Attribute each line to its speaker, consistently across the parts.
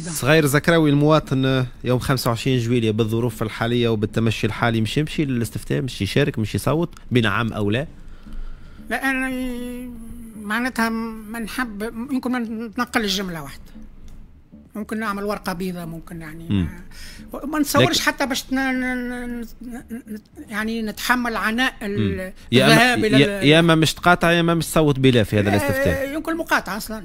Speaker 1: صغير
Speaker 2: زكراوي المواطن آه، يوم 25 جويلية بالظروف الحالية وبالتمشي الحالي مش يمشي للاستفتاء مش يشارك مش يصوت بنعم أو لا
Speaker 1: لا أنا معناتها ما نحب يمكن ما نتنقل الجملة واحدة ممكن نعمل ورقة بيضاء ممكن يعني مم. ما, ما نصورش لكن... حتى باش ن... يعني نتحمل عناء الذهاب إلى يا, اما يا, يا
Speaker 2: ما مش تقاطع يا ما مش تصوت بلا في هذا الاستفتاء
Speaker 1: يمكن المقاطعة أصلا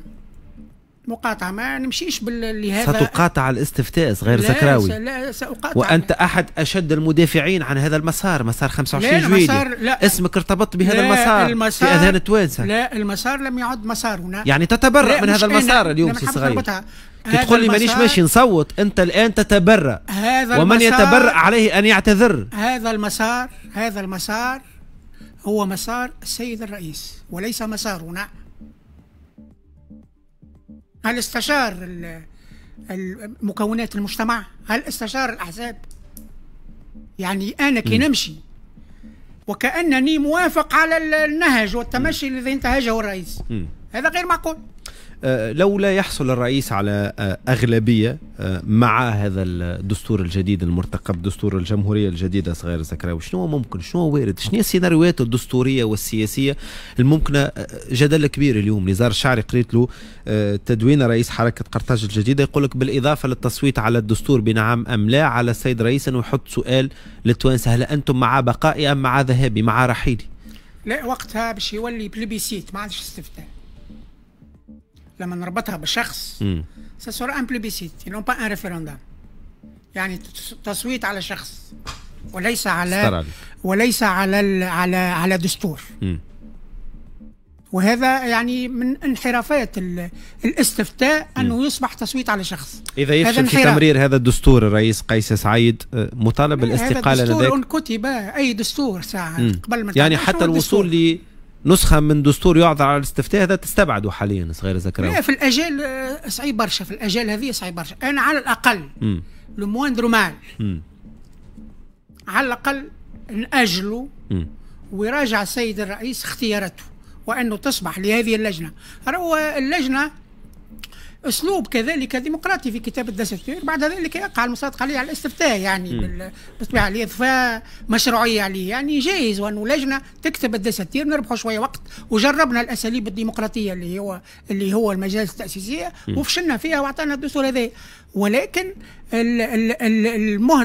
Speaker 1: مقاطعة ما نمشيش لهذا ستقاطع
Speaker 2: الاستفتاء صغير زكراوي لا سأقاطع وأنت أحد أشد المدافعين عن هذا المسار مسار 25 جويلية المسار لا اسمك ارتبط بهذا المسار, المسار في أذان التوانسة
Speaker 1: لا المسار لم يعد مسارنا يعني تتبرأ من هذا المسار اليوم سي صغير كي
Speaker 2: تقول لي مانيش ماشي نصوت انت الان تتبرأ
Speaker 1: هذا ومن يتبرأ
Speaker 2: عليه ان يعتذر
Speaker 1: هذا المسار هذا المسار هو مسار السيد الرئيس وليس مسارنا هل استشار مكونات المجتمع هل استشار الأحزاب يعني أنا كي نمشي وكأنني موافق على النهج والتمشي الذي انتهجه الرئيس هذا غير معقول
Speaker 2: آه، لو لا يحصل الرئيس على آه، أغلبية آه، مع هذا الدستور الجديد المرتقب دستور الجمهورية الجديدة صغير زكراوي شنو ممكن شنو وارد شنو السيناريوهات الدستورية والسياسية الممكنة جدل كبير اليوم نزار الشعري قريت له تدوين رئيس حركة قرطاج الجديدة يقول لك بالإضافة للتصويت على الدستور بنعم أم لا على السيد رئيس أنه يحط سؤال للتوانسة هل أنتم مع بقائي أم مع ذهابي مع رحيلي
Speaker 1: لا وقتها باش يولي بليبيسيت ما عادش استفتاء لما نربطها بشخص سسور ان بليبيسيت نو با ان ريفيروندام يعني تصويت على شخص وليس على وليس على على على دستور وهذا يعني من انحرافات الاستفتاء انه م. يصبح تصويت على شخص
Speaker 2: اذا يفشل في تمرير هذا الدستور الرئيس قيس سعيد آه، مطالب بالاستقاله هذا ان
Speaker 1: كتب اي دستور ساعه قبل ما يعني حتى الوصول
Speaker 2: نسخه من دستور يعذر على الاستفتاء هذا تستبعده حاليا صغير زكراوي لا في
Speaker 1: الاجال آه، صعيب برشا في الاجال هذه صعيب برشا انا على الاقل لو موان مال على الاقل ناجله ويراجع السيد الرئيس اختيارته وانه تصبح لهذه اللجنه راهو اللجنه اسلوب كذلك ديمقراطي في كتابه الدستور بعد ذلك يقع المصادق عليه على الاستفتاء يعني بالطبيعه لاضفاء اضفاء مشروعيه عليه يعني جائز وانه لجنه تكتب الدساتير نربحوا شويه وقت وجربنا الاساليب الديمقراطيه اللي هو اللي هو المجالس التاسيسيه وفشلنا فيها واعطانا الدستور هذا ولكن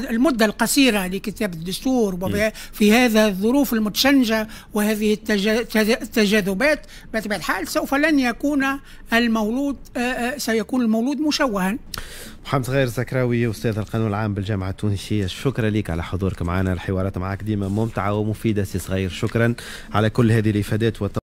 Speaker 1: المدة القصيرة لكتابة الدستور في هذا الظروف المتشنجة وهذه التجاذبات بطبيعة الحال سوف لن يكون المولود آه، آه، سيكون المولود مشوها
Speaker 2: محمد غير زكراوي استاذ القانون العام بالجامعه التونسيه شكرا لك على حضورك معنا الحوارات معك ديما ممتعه ومفيده سي صغير شكرا على كل هذه الافادات